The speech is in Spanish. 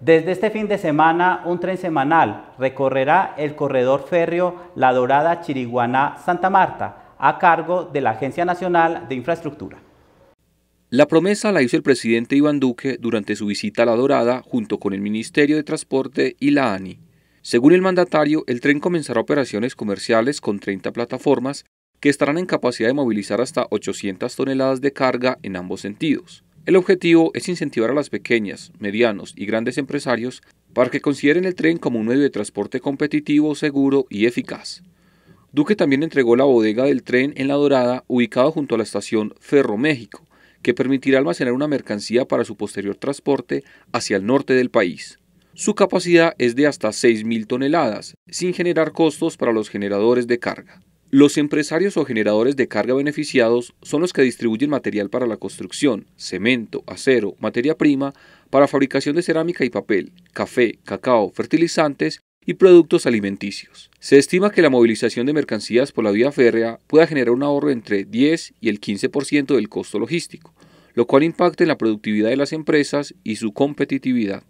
Desde este fin de semana, un tren semanal recorrerá el corredor férreo La Dorada Chiriguaná-Santa Marta a cargo de la Agencia Nacional de Infraestructura. La promesa la hizo el presidente Iván Duque durante su visita a La Dorada junto con el Ministerio de Transporte y la ANI. Según el mandatario, el tren comenzará operaciones comerciales con 30 plataformas que estarán en capacidad de movilizar hasta 800 toneladas de carga en ambos sentidos. El objetivo es incentivar a las pequeñas, medianos y grandes empresarios para que consideren el tren como un medio de transporte competitivo, seguro y eficaz. Duque también entregó la bodega del tren en La Dorada, ubicada junto a la estación Ferro México, que permitirá almacenar una mercancía para su posterior transporte hacia el norte del país. Su capacidad es de hasta 6.000 toneladas, sin generar costos para los generadores de carga. Los empresarios o generadores de carga beneficiados son los que distribuyen material para la construcción, cemento, acero, materia prima, para fabricación de cerámica y papel, café, cacao, fertilizantes y productos alimenticios. Se estima que la movilización de mercancías por la vía férrea pueda generar un ahorro entre 10 y el 15% del costo logístico, lo cual impacta en la productividad de las empresas y su competitividad.